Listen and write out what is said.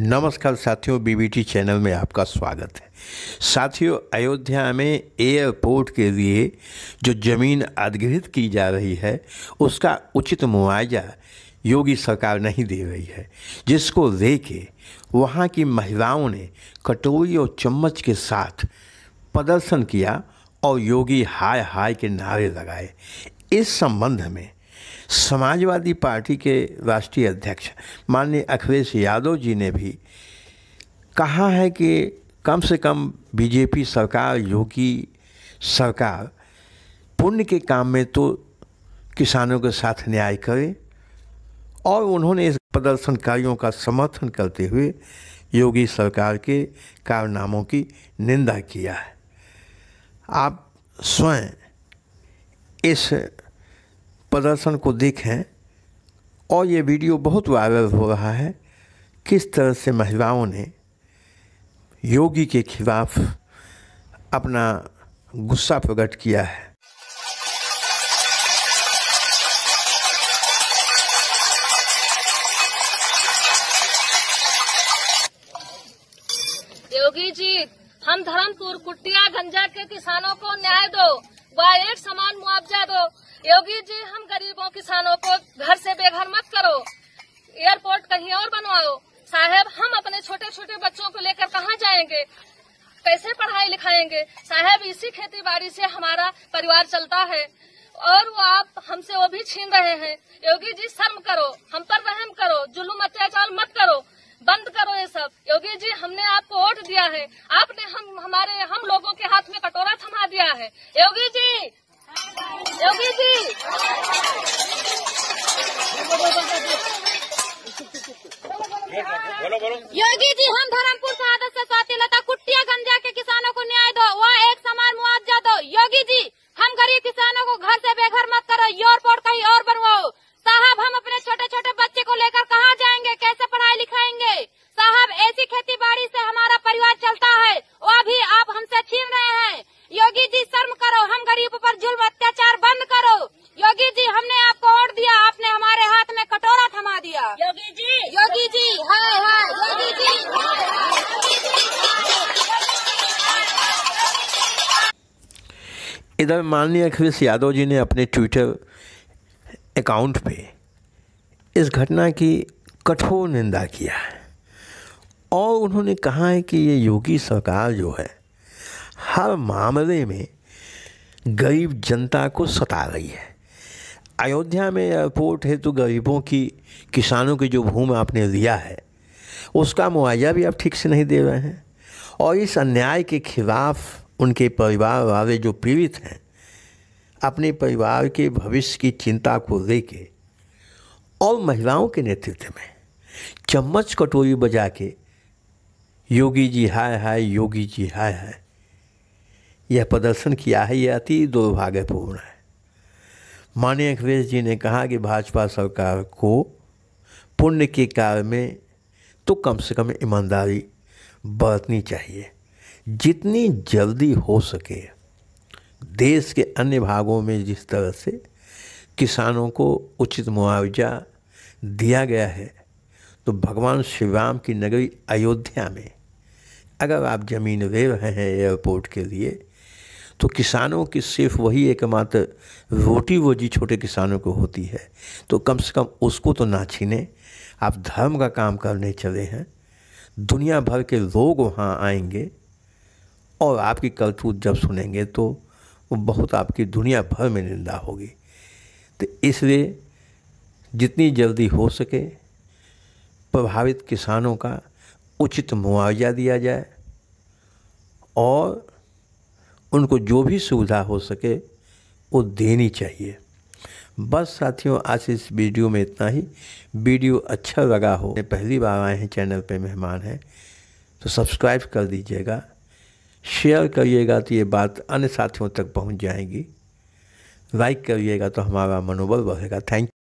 नमस्कार साथियों BBT channel में आपका स्वागत है साथियों अयोध्या में एयरपोर्ट के लिए जो ज़मीन अधिगृहित की जा रही है उसका उचित मुआवजा योगी सरकार नहीं दे रही है जिसको के वहाँ की महिलाओं ने कटोरी और चम्मच के साथ प्रदर्शन किया और योगी हाय हाय के नारे लगाए इस संबंध में समाजवादी पार्टी के राष्ट्रीय अध्यक्ष माननीय अखिलेश यादव जी ने भी कहा है कि कम से कम बीजेपी सरकार योगी सरकार पुण्य के काम में तो किसानों के साथ न्याय करे और उन्होंने इस प्रदर्शनकारियों का समर्थन करते हुए योगी सरकार के कारनामों की निंदा किया है आप स्वयं इस प्रदर्शन को देखें और ये वीडियो बहुत वायरल हो रहा है किस तरह से महिलाओं ने योगी के खिलाफ अपना गुस्सा प्रकट किया है योगी जी हम धर्मपुर कुटिया गंजा के किसानों को न्याय दो व एक समान मुआवजा दो योगी जी हम गरीबों किसानों को घर से बेघर मत करो एयरपोर्ट कहीं और बनवाओ साहब हम अपने छोटे छोटे बच्चों को लेकर कहाँ जाएंगे कैसे पढ़ाई लिखाएंगे साहब इसी खेती बाड़ी से हमारा परिवार चलता है और वो आप हमसे वो भी छीन रहे हैं योगी जी शर्म करो हम पर रहम करो जुलूम अत्याचार मत करो बंद करो ये सब योगी जी हमने आपको वोट दिया है आपने हम हमारे हम लोगों के हाथ में कटोरा थमा दिया है योगी जी हाँ, हाँ। योगी बोलो बोलो योगी जी हम धर्मपुर शहादत से स्वाति लता कुटिया गंजा के किसानों को न्याय दो वहाँ एक समान मुआवजा दो योगी जी हम गरीब किसानों को घर से बेघर मत करो एयरपोर्ट कहीं और बनवाओ साहब हम अपने छोटे छोटे बच्चे को लेकर कहाँ जाएंगे कैसे पढ़ाई लिखाएंगे साहब ऐसी खेती बाड़ी से हमारा परिवार चलता है वो अभी आप हमसे छीन रहे हैं योगी जी शर्म करो हम गरीब पर जुल्म अत्याचार बंद करो योगी जी हमने आपको वोट दिया आपने हमारे हाथ में कटोरा थमा दिया योगी जी योगी जी हाय हाँ। इधर माननीय अखिलेश यादव जी ने अपने ट्विटर अकाउंट पे इस घटना की कठोर निंदा किया है और उन्होंने कहा है कि ये योगी सरकार जो है हर मामले में गरीब जनता को सता रही है अयोध्या में एयरपोर्ट है तो गरीबों की किसानों की जो भूमि आपने लिया है उसका मुआवजा भी आप ठीक से नहीं दे रहे हैं और इस अन्याय के खिलाफ उनके परिवार वाले जो पीड़ित हैं अपने परिवार के भविष्य की चिंता को लेके और महिलाओं के नेतृत्व में चम्मच कटोरी बजा के योगी जी हाय हाय योगी जी हाय हाय यह प्रदर्शन किया है यह अति दुर्भाग्यपूर्ण है माननीय अखिलेश जी ने कहा कि भाजपा सरकार को पुण्य के कार्य में तो कम से कम ईमानदारी बरतनी चाहिए जितनी जल्दी हो सके देश के अन्य भागों में जिस तरह से किसानों को उचित मुआवजा दिया गया है तो भगवान श्री राम की नगरी अयोध्या में अगर आप ज़मीन ले रहे हैं एयरपोर्ट के लिए तो किसानों की सिर्फ वही एकमात्र रोटी जी छोटे किसानों को होती है तो कम से कम उसको तो ना छीने आप धर्म का काम करने चले हैं दुनिया भर के लोग वहाँ आएंगे और आपकी करतूत जब सुनेंगे तो वो बहुत आपकी दुनिया भर में निंदा होगी तो इसलिए जितनी जल्दी हो सके प्रभावित किसानों का उचित मुआवजा दिया जाए और उनको जो भी सुविधा हो सके वो देनी चाहिए बस साथियों आज इस वीडियो में इतना ही वीडियो अच्छा लगा हो पहली बार आए हैं चैनल पे मेहमान हैं तो सब्सक्राइब कर दीजिएगा शेयर करिएगा तो ये बात अन्य साथियों तक पहुंच जाएगी लाइक करिएगा तो हमारा मनोबल बढ़ेगा थैंक